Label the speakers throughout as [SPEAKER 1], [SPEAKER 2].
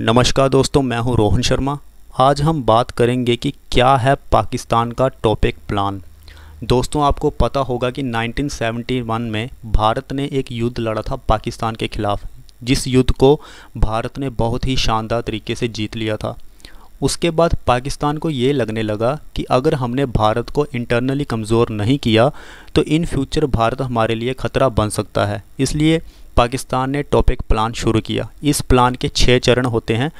[SPEAKER 1] नमस्कार दोस्तों मैं हूं रोहन शर्मा आज हम बात करेंगे कि क्या है पाकिस्तान का टॉपिक प्लान दोस्तों आपको पता होगा कि 1971 में भारत ने एक युद्ध लड़ा था पाकिस्तान के खिलाफ जिस युद्ध को भारत ने बहुत ही शानदार तरीके से जीत लिया था उसके बाद पाकिस्तान को ये लगने लगा कि अगर हमने भारत को इंटरनली कमज़ोर नहीं किया तो इन फ्यूचर भारत हमारे लिए ख़तरा बन सकता है इसलिए पाकिस्तान ने टॉपिक प्लान शुरू किया इस प्लान के छः चरण होते हैं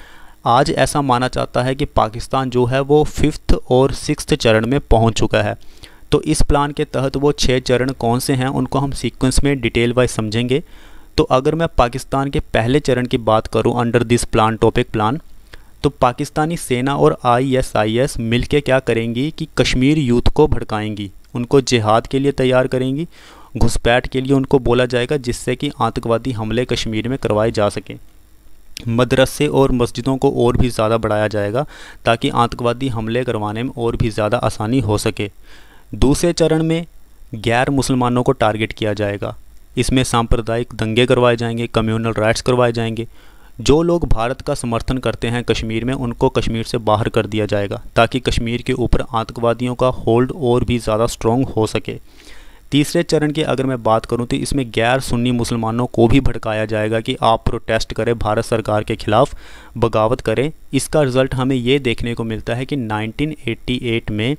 [SPEAKER 1] आज ऐसा माना जाता है कि पाकिस्तान जो है वो फिफ्थ और सिक्स्थ चरण में पहुंच चुका है तो इस प्लान के तहत वो छः चरण कौन से हैं उनको हम सीक्वेंस में डिटेल वाइज समझेंगे तो अगर मैं पाकिस्तान के पहले चरण की बात करूं under this plan topic plan तो पाकिस्तानी सेना और आईएसआईएस मिलके क्या करेंगी कि कश्मीर यूथ को भड़काएंगी उनको जिहाद के लिए तैयार करेंगी घुसपैठ के लिए उनको बोला जाएगा जिससे कि आतंकवादी हमले कश्मीर में करवाए जा सकें मदरसे और मस्जिदों को और भी ज़्यादा बढ़ाया जाएगा ताकि आतंकवादी हमले करवाने में और भी ज़्यादा आसानी हो सके दूसरे चरण में गैर मुसलमानों को टारगेट किया जाएगा इसमें सांप्रदायिक दंगे करवाए जाएंगे कम्युनल राइट्स करवाए जाएंगे जो लोग भारत का समर्थन करते हैं कश्मीर में उनको कश्मीर से बाहर कर दिया जाएगा ताकि कश्मीर के ऊपर आतंकवादियों का होल्ड और भी ज़्यादा स्ट्रॉन्ग हो सके तीसरे चरण की अगर मैं बात करूं तो इसमें गैर सुन्नी मुसलमानों को भी भड़काया जाएगा कि आप प्रोटेस्ट करें भारत सरकार के खिलाफ बगावत करें इसका रिज़ल्ट हमें ये देखने को मिलता है कि 1988 में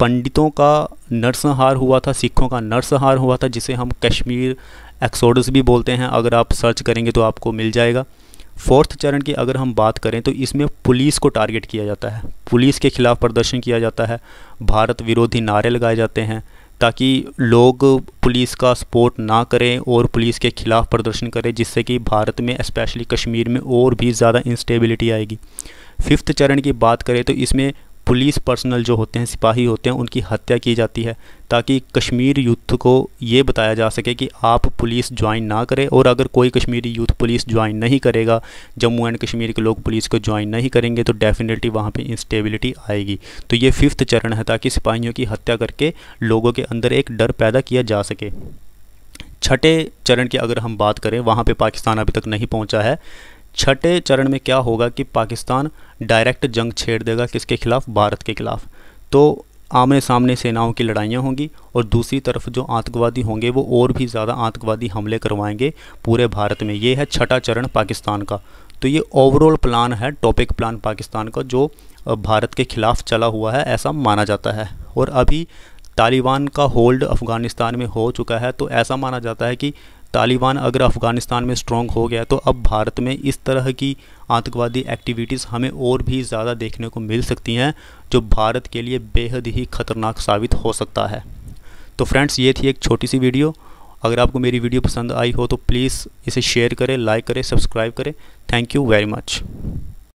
[SPEAKER 1] पंडितों का नरसंहार हुआ था सिखों का नरसंहार हुआ था जिसे हम कश्मीर एक्सोडस भी बोलते हैं अगर आप सर्च करेंगे तो आपको मिल जाएगा फोर्थ चरण की अगर हम बात करें तो इसमें पुलिस को टारगेट किया जाता है पुलिस के खिलाफ प्रदर्शन किया जाता है भारत विरोधी नारे लगाए जाते हैं ताकि लोग पुलिस का सपोर्ट ना करें और पुलिस के ख़िलाफ़ प्रदर्शन करें जिससे कि भारत में स्पेशली कश्मीर में और भी ज़्यादा इंस्टेबिलिटी आएगी फिफ्थ चरण की बात करें तो इसमें पुलिस पर्सनल जो होते हैं सिपाही होते हैं उनकी हत्या की जाती है ताकि कश्मीर यूथ को ये बताया जा सके कि आप पुलिस ज्वाइन ना करें और अगर कोई कश्मीरी यूथ पुलिस ज्वाइन नहीं करेगा जम्मू एंड कश्मीर के लोग पुलिस को ज्वाइन नहीं करेंगे तो डेफिनेटली वहाँ पर इंस्टेबिलिटी आएगी तो ये फिफ्थ चरण है ताकि सिपाहियों की हत्या करके लोगों के अंदर एक डर पैदा किया जा सके छठे चरण की अगर हम बात करें वहाँ पे पाकिस्तान अभी तक नहीं पहुँचा है छठे चरण में क्या होगा कि पाकिस्तान डायरेक्ट जंग छेड़ देगा किसके खिलाफ भारत के खिलाफ तो आमने सामने सेनाओं की लड़ाइयाँ होंगी और दूसरी तरफ जो आतंकवादी होंगे वो और भी ज़्यादा आतंकवादी हमले करवाएंगे पूरे भारत में ये है छठा चरण पाकिस्तान का तो ये ओवरऑल प्लान है टॉपिक प्लान पाकिस्तान का जो भारत के खिलाफ चला हुआ है ऐसा माना जाता है और अभी तालिबान का होल्ड अफ़गानिस्तान में हो चुका है तो ऐसा माना जाता है कि तालिबान अगर अफ़गानिस्तान में स्ट्रॉन्ग हो गया तो अब भारत में इस तरह की आतंकवादी एक्टिविटीज़ हमें और भी ज़्यादा देखने को मिल सकती हैं जो भारत के लिए बेहद ही ख़तरनाक साबित हो सकता है तो फ्रेंड्स ये थी एक छोटी सी वीडियो अगर आपको मेरी वीडियो पसंद आई हो तो प्लीज़ इसे शेयर करें लाइक करें सब्सक्राइब करें थैंक यू वेरी मच